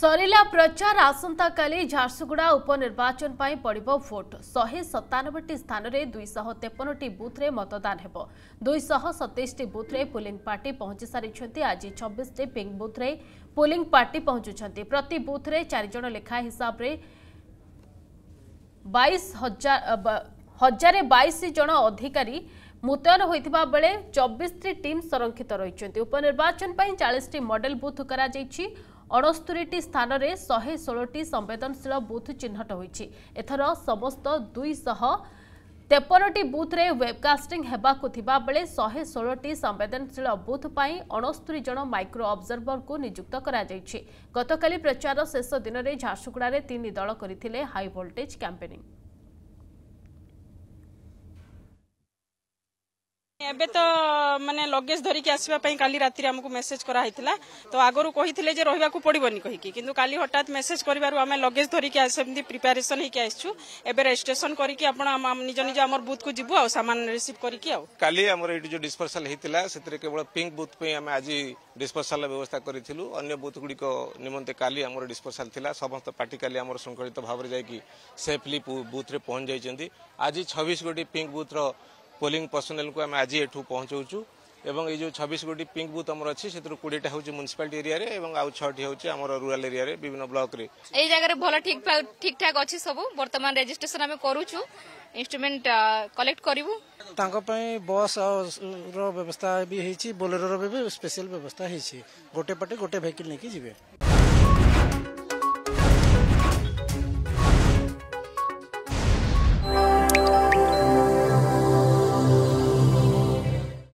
सरला प्रचार आसंता काली झारसुगुड़ा उपनिर्वाचन पड़े भोट शहे सतानबे स्थान में दुईश तेपन बुथ मतदान हो दुईश सतैश बुथ पुलिंग पार्टी पहुंची सारी आज छब्बीस पिंग बुथ पुलिंग पार्टी पहुंचुंट प्रति बुथ चारज लेखा हिसाब से हजार बैश जन अधिकारी मुतयन होता बेले चबिश टीम संरक्षित रही उपनिर्वाचन चालीस मडेल बुथ कर ଅଣସ୍ତରୀଟି ସ୍ଥାନରେ ଶହେ ଷୋହଳଟି ସମ୍ବେଦନଶୀଳ ବୁଥ୍ ଚିହ୍ନଟ ହୋଇଛି ଏଥର ସମସ୍ତ ଦୁଇଶହ ତେପନଟି ବୁଥ୍ରେ ୱେବକାଷ୍ଟିଂ ହେବାକୁ ଥିବାବେଳେ ଶହେ ଷୋହଳଟି ସମ୍ବେଦନଶୀଳ ବୁଥ୍ ପାଇଁ ଅଣସ୍ତରୀ ଜଣ ମାଇକ୍ରୋ ଅବଜର୍ଭରକୁ ନିଯୁକ୍ତ କରାଯାଇଛି ଗତକାଲି ପ୍ରଚାରର ଶେଷ ଦିନରେ ଝାରସୁଗୁଡ଼ାରେ ତିନି ଦଳ କରିଥିଲେ ହାଇଭୋଲଟେଜ୍ କ୍ୟାମ୍ପେନିଂ ଏବେ ତ ମାନେ ଲଗେଜ ଧରିକି ଆସିବା ପାଇଁ କାଲି ରାତିରେ ଆମକୁ ମେସେଜ କରାହେଇଥିଲା ତ ଆଗରୁ କହିଥିଲେ ଯେ ରହିବାକୁ ପଡ଼ିବନି କହିକି କିନ୍ତୁ କାଲି ହଠାତ୍ ମେସେଜ କରିବାରୁ ଆମେ ଲଗେଜ ଧରିକି ସେମିତି ପ୍ରିପାରେସନ ହେଇକି ଆସିଛୁ ଏବେ ରେଜିଷ୍ଟ୍ରେସନ କରିକି ଆପଣ ନିଜ ନିଜ ଆମର ବୁଥକୁ ଯିବୁ ଆଉ ସାମାନ ରିସିଭ୍ କରିକି ଆଉ କାଲି ଆମର ଏଇଠି ଯୋଉ ଡିସପର୍ସାଲ ହେଇଥିଲା ସେଥିରେ କେବଳ ପିଙ୍କ ବୁଥ ପାଇଁ ଆମେ ଆଜି ଡିସପର୍ସାଲ ବ୍ୟବସ୍ଥା କରିଥିଲୁ ଅନ୍ୟ ବୁଥ ଗୁଡ଼ିକ ନିମନ୍ତେ କାଲି ଆମର ଡିସପର୍ସାଲ ଥିଲା ସମସ୍ତ ପାର୍ଟି କାଲି ଆମର ଶୃଙ୍ଖଳିତ ଭାବରେ ଯାଇକି ସେଫଲି ବୁଥରେ ପହଞ୍ଚି ଯାଇଛନ୍ତି ଆଜି ଛବିଶ ଗୋଟି ପିଙ୍କ ବୁଥର ପୋଲିଂ ପର୍ସନାଲକୁ ଆମେ ଆଜି ଏଠୁ ପହଞ୍ଚାଉଛୁ ଏବଂ ଏଇ ଯେଉଁ ଛବିଶ ଗୋଟି ପିଙ୍କ ବୁଥ୍ ଆମର ଅଛି ସେଥିରୁ କୋଡ଼ିଏଟା ହେଉଛି ମ୍ୟୁନିସିପାଲିଟି ଏରିଆରେ ଏବଂ ଆଉ ଛଅଟି ହେଉଛି ଆମର ରୁରାଲ ଏରିଆରେ ବିଭିନ୍ନ ବ୍ଲକରେ ଏଇ ଜାଗାରେ ଭଲ ଠିକ୍ ଠିକ୍ ଠାକ୍ ଅଛି ସବୁ ବର୍ତ୍ତମାନ ରେଜିଷ୍ଟ୍ରେସନ ଆମେ କରୁଛୁ ଇନ୍ଷ୍ଟ୍ରୁମେଣ୍ଟ କଲେକ୍ଟ କରିବୁ ତାଙ୍କ ପାଇଁ ବସ୍ ର ବ୍ୟବସ୍ଥା ବି ହେଇଛି ବୋଲେରୋର ବି ସ୍ପେଶିଆଲ ବ୍ୟବସ୍ଥା ହେଇଛି ଗୋଟେ ପଟେ ଗୋଟେ ଭେହିକିଲ ନେଇକି ଯିବେ